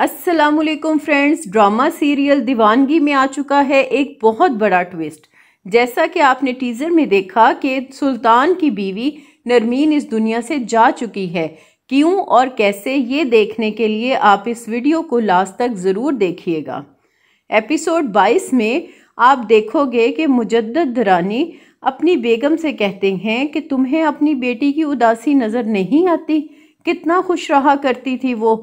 Aslam friends drama serial दीवानगी में आ चुका है एक बहुत बड़ा ट्विस्ट जैसा कि आपने टीज़र में देखा कि सुल्तान की बीवी नरमीन इस दुनिया से जा चुकी है क्यों और कैसे ये देखने के लिए आप इस वीडियो को लास्ट तक ज़रूर देखिएगा एपिसोड 22 में आप देखोगे कि मुजद दरानी अपनी बेगम से कहते हैं कि तुम्हें अपनी बेटी की उदासी नज़र नहीं आती कितना खुश रहा करती थी वो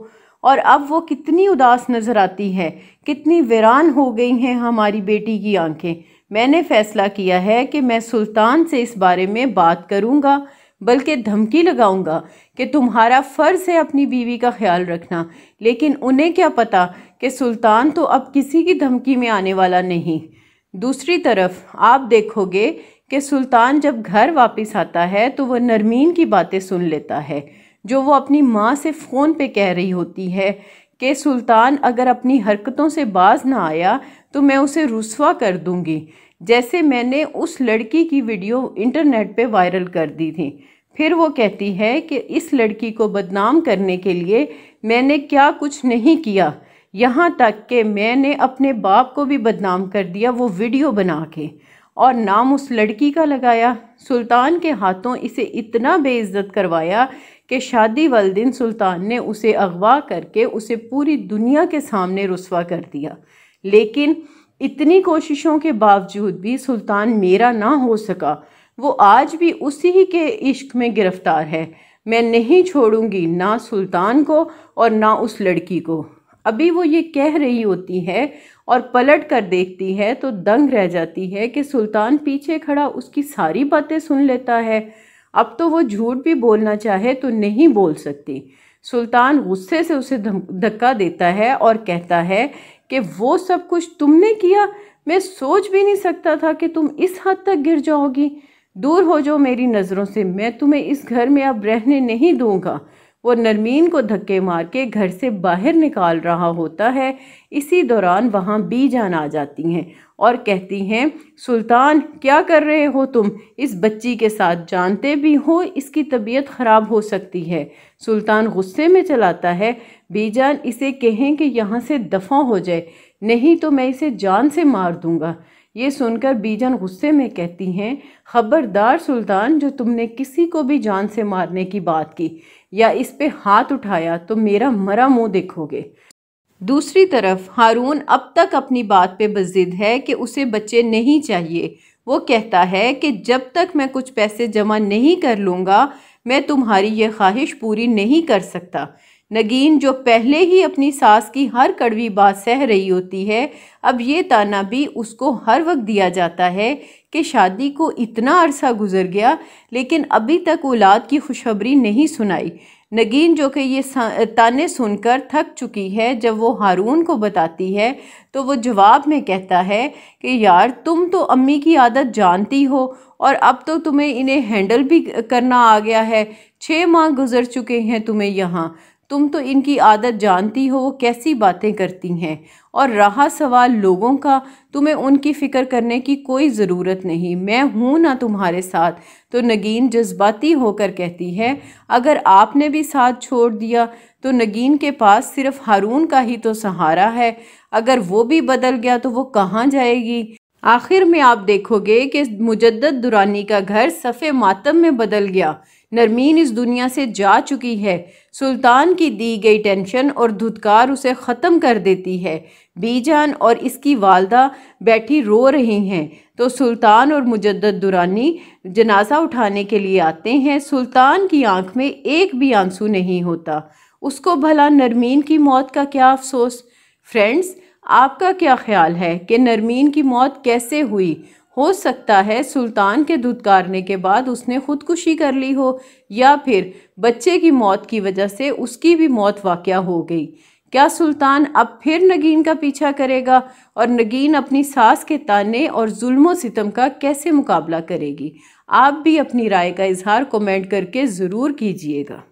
और अब वो कितनी उदास नज़र आती है कितनी वीरान हो गई हैं हमारी बेटी की आंखें मैंने फ़ैसला किया है कि मैं सुल्तान से इस बारे में बात करूँगा बल्कि धमकी लगाऊंगा कि तुम्हारा फ़र्ज है अपनी बीवी का ख्याल रखना लेकिन उन्हें क्या पता कि सुल्तान तो अब किसी की धमकी में आने वाला नहीं दूसरी तरफ आप देखोगे कि सुल्तान जब घर वापस आता है तो वह नरमीन की बातें सुन लेता है जो वो अपनी माँ से फ़ोन पे कह रही होती है कि सुल्तान अगर अपनी हरकतों से बाज ना आया तो मैं उसे रुसवा कर दूंगी जैसे मैंने उस लड़की की वीडियो इंटरनेट पे वायरल कर दी थी फिर वो कहती है कि इस लड़की को बदनाम करने के लिए मैंने क्या कुछ नहीं किया यहाँ तक कि मैंने अपने बाप को भी बदनाम कर दिया वो वीडियो बना के और नाम उस लड़की का लगाया सुल्तान के हाथों इसे इतना बेइज्जत करवाया कि शादी वाले दिन सुल्तान ने उसे अगवा करके उसे पूरी दुनिया के सामने रसवा कर दिया लेकिन इतनी कोशिशों के बावजूद भी सुल्तान मेरा ना हो सका वो आज भी उसी ही के इश्क में गिरफ्तार है मैं नहीं छोड़ूंगी ना सुल्तान को और ना उस लड़की को अभी वो ये कह रही होती है और पलट कर देखती है तो दंग रह जाती है कि सुल्तान पीछे खड़ा उसकी सारी बातें सुन लेता है अब तो वो झूठ भी बोलना चाहे तो नहीं बोल सकती सुल्तान गुस्से से उसे धक्का देता है और कहता है कि वो सब कुछ तुमने किया मैं सोच भी नहीं सकता था कि तुम इस हद तक गिर जाओगी दूर हो जाओ मेरी नज़रों से मैं तुम्हें इस घर में अब रहने नहीं दूंगा वो नरमीन को धक्के मार के घर से बाहर निकाल रहा होता है इसी दौरान वहाँ बीजान आ जाती हैं और कहती हैं सुल्तान क्या कर रहे हो तुम इस बच्ची के साथ जानते भी हो इसकी तबीयत ख़राब हो सकती है सुल्तान गुस्से में चलाता है बीजान इसे कहें कि यहाँ से दफ़ा हो जाए नहीं तो मैं इसे जान से मार दूँगा ये सुनकर बीजन गुस्से में कहती हैं खबरदार सुल्तान जो तुमने किसी को भी जान से मारने की बात की या इस पे हाथ उठाया तो मेरा मरा मुंह देखोगे दूसरी तरफ हारून अब तक अपनी बात पे बजिद है कि उसे बच्चे नहीं चाहिए वो कहता है कि जब तक मैं कुछ पैसे जमा नहीं कर लूँगा मैं तुम्हारी ये ख्वाहिश पूरी नहीं कर सकता नगीन जो पहले ही अपनी सास की हर कड़वी बात सह रही होती है अब ये ताना भी उसको हर वक्त दिया जाता है कि शादी को इतना अरसा गुजर गया लेकिन अभी तक औलाद की खुशखबरी नहीं सुनाई नगीन जो कि ये ताने सुनकर थक चुकी है जब वो हारून को बताती है तो वो जवाब में कहता है कि यार तुम तो अम्मी की आदत जानती हो और अब तो तुम्हें इन्हें हैंडल भी करना आ गया है छः माह गुजर चुके हैं तुम्हें यहाँ तुम तो इनकी आदत जानती हो वो कैसी बातें करती हैं और रहा सवाल लोगों का तुम्हें उनकी फ़िक्र करने की कोई ज़रूरत नहीं मैं हूँ ना तुम्हारे साथ तो नगीन जज्बाती होकर कहती है अगर आपने भी साथ छोड़ दिया तो नगीन के पास सिर्फ हारून का ही तो सहारा है अगर वो भी बदल गया तो वो कहाँ जाएगी आखिर में आप देखोगे कि मुजद्दद दुरानी का घर सफ़े मातम में बदल गया नरमीन इस दुनिया से जा चुकी है सुल्तान की दी गई टेंशन और धुतकार उसे ख़त्म कर देती है बीजान और इसकी वालदा बैठी रो रही हैं तो सुल्तान और मुजद्दद दुरानी जनाजा उठाने के लिए आते हैं सुल्तान की आंख में एक भी आंसू नहीं होता उसको भला नरमीन की मौत का क्या अफसोस फ्रेंड्स आपका क्या ख्याल है कि नरमीन की मौत कैसे हुई हो सकता है सुल्तान के धुतकारने के बाद उसने खुदकुशी कर ली हो या फिर बच्चे की मौत की वजह से उसकी भी मौत वाक़ हो गई क्या सुल्तान अब फिर नगीन का पीछा करेगा और नगीन अपनी सास के ताने और जुल्मों सितम का कैसे मुकाबला करेगी आप भी अपनी राय का इजहार कमेंट करके ज़रूर कीजिएगा